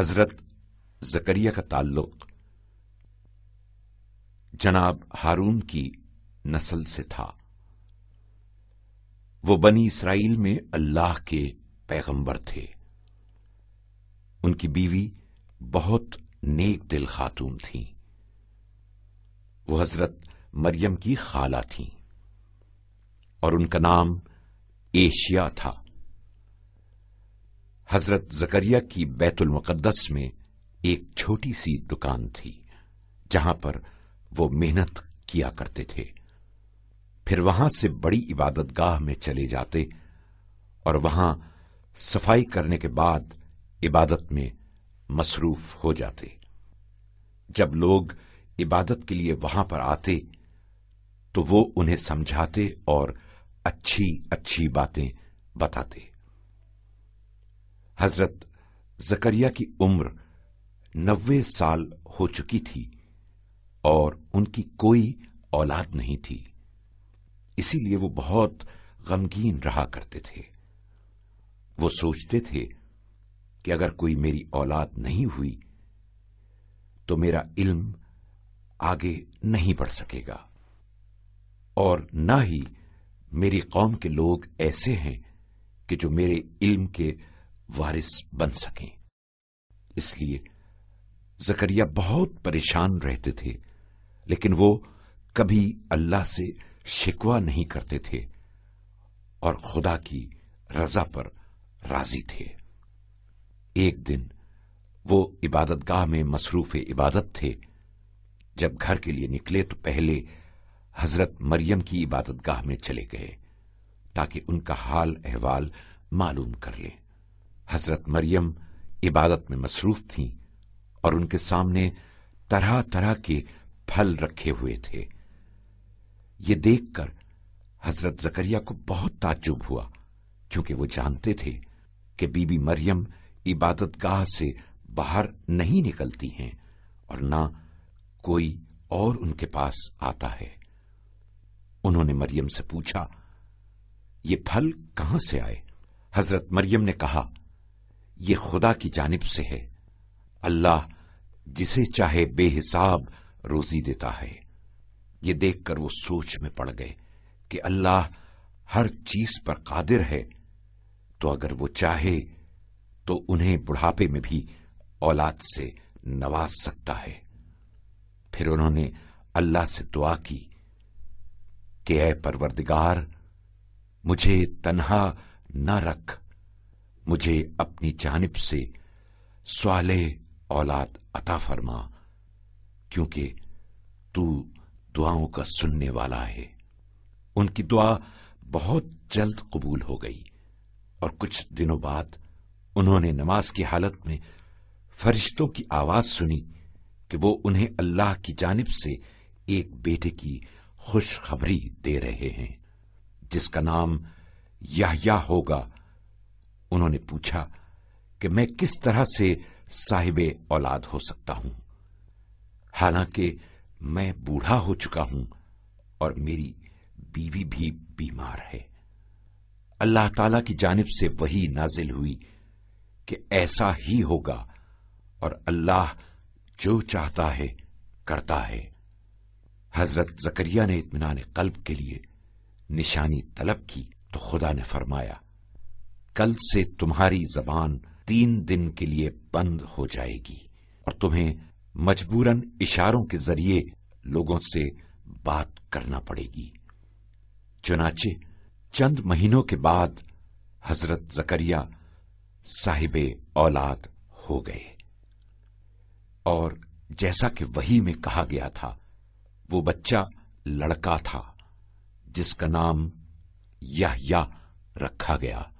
हजरत जकरिया का ताल्लुक जनाब हारून की नस्ल से था वो बनी इसराइल में अल्लाह के पैगंबर थे उनकी बीवी बहुत नेक दिल खातून थी वो हजरत मरियम की खाला थी और उनका नाम एशिया था हजरत जकरिया की बैतुल मुकद्दस में एक छोटी सी दुकान थी जहां पर वो मेहनत किया करते थे फिर वहां से बड़ी इबादतगाह में चले जाते और वहां सफाई करने के बाद इबादत में मसरूफ हो जाते जब लोग इबादत के लिए वहां पर आते तो वो उन्हें समझाते और अच्छी अच्छी बातें बताते हजरत जकरिया की उम्र नब्बे साल हो चुकी थी और उनकी कोई औलाद नहीं थी इसीलिए वो बहुत गमगीन रहा करते थे वो सोचते थे कि अगर कोई मेरी औलाद नहीं हुई तो मेरा इल्म आगे नहीं बढ़ सकेगा और न ही मेरी कौम के लोग ऐसे हैं कि जो मेरे इल्म के वारिस बन सकें इसलिए जकरिया बहुत परेशान रहते थे लेकिन वो कभी अल्लाह से शिकवा नहीं करते थे और खुदा की रजा पर राजी थे एक दिन वो इबादतगाह में मसरूफ इबादत थे जब घर के लिए निकले तो पहले हजरत मरियम की इबादतगाह में चले गए ताकि उनका हाल अहवाल मालूम कर लें हजरत मरियम इबादत में मसरूफ थी और उनके सामने तरह तरह के फल रखे हुए थे ये देखकर हजरत जकरिया को बहुत ताजुब हुआ क्योंकि वो जानते थे कि बीबी मरियम इबादतगाह से बाहर नहीं निकलती हैं और ना कोई और उनके पास आता है उन्होंने मरियम से पूछा ये फल कहां से आए हजरत मरियम ने कहा ये खुदा की जानब से है अल्लाह जिसे चाहे बेहिसाब रोजी देता है ये देखकर वो सोच में पड़ गए कि अल्लाह हर चीज पर कादिर है तो अगर वो चाहे तो उन्हें बुढ़ापे में भी औलाद से नवाज सकता है फिर उन्होंने अल्लाह से दुआ की कि परवरदिगार मुझे तन्हा न रख मुझे अपनी जानब से स्वाले औलाद अता फरमा क्योंकि तू दुआओं का सुनने वाला है उनकी दुआ बहुत जल्द कबूल हो गई और कुछ दिनों बाद उन्होंने नमाज की हालत में फरिश्तों की आवाज सुनी कि वो उन्हें अल्लाह की जानब से एक बेटे की खुशखबरी दे रहे हैं जिसका नाम यह होगा उन्होंने पूछा कि मैं किस तरह से साहिब औलाद हो सकता हूं हालांकि मैं बूढ़ा हो चुका हूं और मेरी बीवी भी बीमार है अल्लाह ताला की जानब से वही नाजिल हुई कि ऐसा ही होगा और अल्लाह जो चाहता है करता है हजरत जकरिया ने इतमान कल्ब के लिए निशानी तलब की तो खुदा ने फरमाया कल से तुम्हारी जबान तीन दिन के लिए बंद हो जाएगी और तुम्हें मजबूरन इशारों के जरिए लोगों से बात करना पड़ेगी चुनाचे चंद महीनों के बाद हजरत जकरिया साहिब औलाद हो गए और जैसा कि वही में कहा गया था वो बच्चा लड़का था जिसका नाम यह रखा गया